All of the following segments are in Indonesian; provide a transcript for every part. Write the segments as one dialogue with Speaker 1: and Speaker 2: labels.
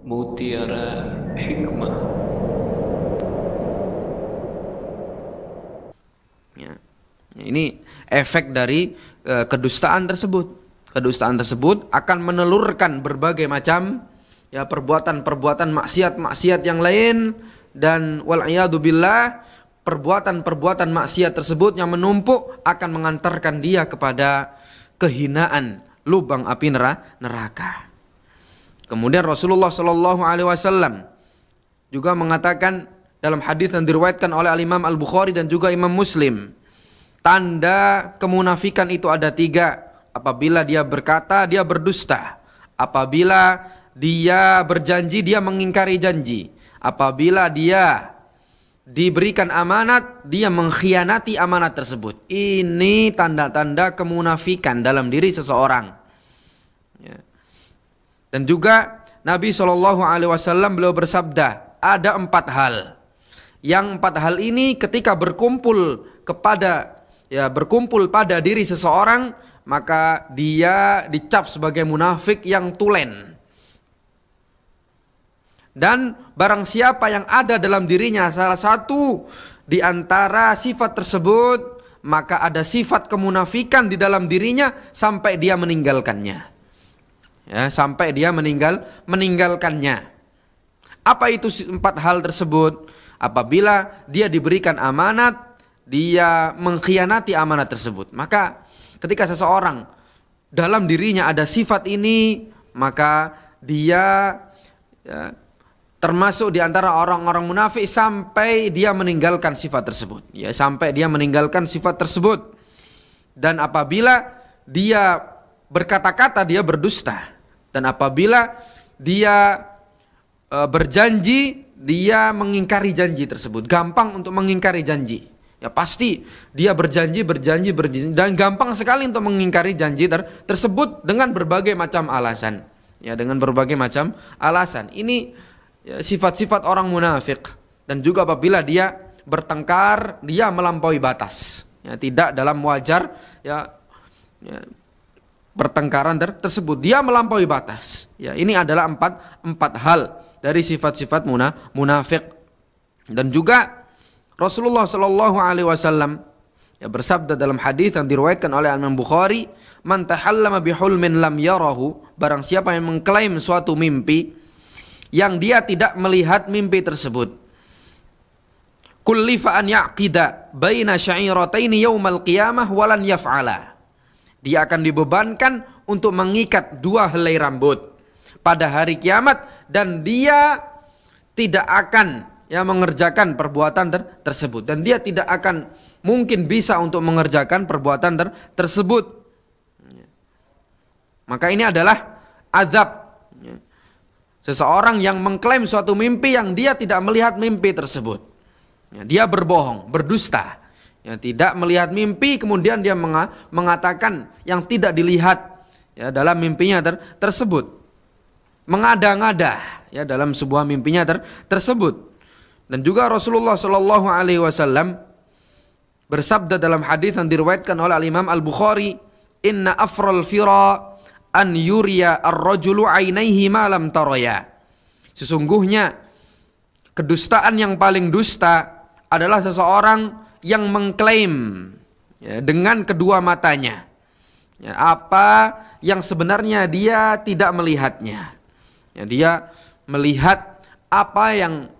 Speaker 1: Mutiara Hikmah ya. ya. Ini efek dari uh, kedustaan tersebut Kedustaan tersebut akan menelurkan berbagai macam ya perbuatan-perbuatan maksiat-maksiat yang lain dan wal billah perbuatan-perbuatan maksiat tersebut yang menumpuk akan mengantarkan dia kepada kehinaan lubang api neraka. Kemudian Rasulullah Shallallahu Alaihi Wasallam juga mengatakan dalam hadis yang diriwayatkan oleh Al Imam Al Bukhari dan juga Imam Muslim, tanda kemunafikan itu ada tiga. Apabila dia berkata dia berdusta, apabila dia berjanji dia mengingkari janji, apabila dia diberikan amanat dia mengkhianati amanat tersebut. Ini tanda-tanda kemunafikan dalam diri seseorang. Dan juga Nabi Shallallahu Alaihi Wasallam beliau bersabda ada empat hal. Yang empat hal ini ketika berkumpul kepada ya berkumpul pada diri seseorang maka dia dicap sebagai munafik yang tulen. Dan barang siapa yang ada dalam dirinya salah satu di antara sifat tersebut, maka ada sifat kemunafikan di dalam dirinya sampai dia meninggalkannya ya, sampai dia meninggal meninggalkannya. Apa itu empat hal tersebut? Apabila dia diberikan amanat, dia mengkhianati amanat tersebut. Maka ketika seseorang dalam dirinya ada sifat ini, maka dia ya, termasuk diantara orang-orang munafik sampai dia meninggalkan sifat tersebut. Ya, sampai dia meninggalkan sifat tersebut. Dan apabila dia berkata-kata dia berdusta. Dan apabila dia e, berjanji, dia mengingkari janji tersebut. Gampang untuk mengingkari janji. Ya pasti dia berjanji, berjanji, berjanji dan gampang sekali untuk mengingkari janji ter tersebut dengan berbagai macam alasan. Ya dengan berbagai macam alasan. Ini ya, sifat-sifat ya, orang munafik dan juga apabila dia bertengkar, dia melampaui batas. Ya tidak dalam wajar ya, ya pertengkaran ter tersebut. Dia melampaui batas. Ya, ini adalah empat empat hal dari sifat-sifat muna, munafik. Dan juga Rasulullah Shallallahu Alaihi Wasallam ya bersabda dalam hadis yang diriwayatkan oleh Imam Bukhari, "Man tahallama bihulmin lam yarahu", barang siapa yang mengklaim suatu mimpi yang dia tidak melihat mimpi tersebut. Kullifa an ya'qida baina sya'irataini yaumal qiyamah walan yaf'ala. Dia akan dibebankan untuk mengikat dua helai rambut pada hari kiamat dan dia tidak akan ya mengerjakan perbuatan ter tersebut dan dia tidak akan mungkin bisa untuk mengerjakan perbuatan ter tersebut. Maka ini adalah azab. Seseorang yang mengklaim suatu mimpi yang dia tidak melihat mimpi tersebut. Dia berbohong, berdusta yang tidak melihat mimpi kemudian dia mengatakan yang tidak dilihat ya dalam mimpinya ter tersebut mengada-ngada ya dalam sebuah mimpinya ter tersebut dan juga Rasulullah Shallallahu Alaihi Wasallam bersabda dalam hadis yang diriwayatkan oleh Al Imam Al Bukhari inna afral fira an yuriya ar-rajulu ainaihi malam taraya sesungguhnya kedustaan yang paling dusta adalah seseorang yang mengklaim ya, dengan kedua matanya ya, apa yang sebenarnya dia tidak melihatnya. Ya, dia melihat apa yang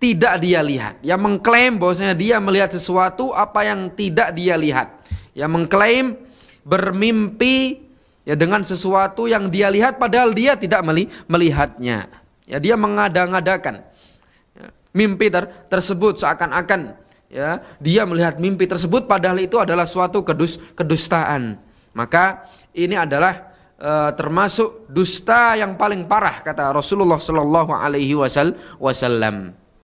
Speaker 1: tidak dia lihat, yang mengklaim bahwasanya dia melihat sesuatu apa yang tidak dia lihat, yang mengklaim bermimpi ya dengan sesuatu yang dia lihat padahal dia tidak melihatnya. Ya dia mengada-ngadakan ya, mimpi ter tersebut seakan-akan ya dia melihat mimpi tersebut padahal itu adalah suatu kedus kedustaan maka ini adalah e, termasuk dusta yang paling parah kata Rasulullah Shallallahu Alaihi Wasallam